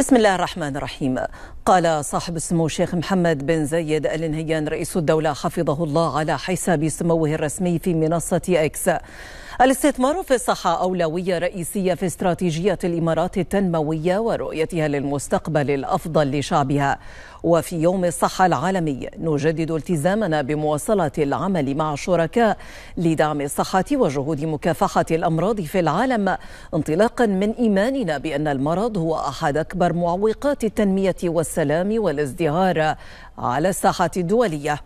بسم الله الرحمن الرحيم قال صاحب السمو الشيخ محمد بن زايد ال نهيان رئيس الدولة حفظه الله على حساب سموه الرسمي في منصة إكس الاستثمار في الصحة أولوية رئيسية في استراتيجية الإمارات التنموية ورؤيتها للمستقبل الأفضل لشعبها وفي يوم الصحة العالمي نجدد التزامنا بمواصلة العمل مع الشركاء لدعم الصحة وجهود مكافحة الأمراض في العالم انطلاقا من إيماننا بأن المرض هو أحد أكبر معوقات التنمية والسلام والازدهار على الساحة الدولية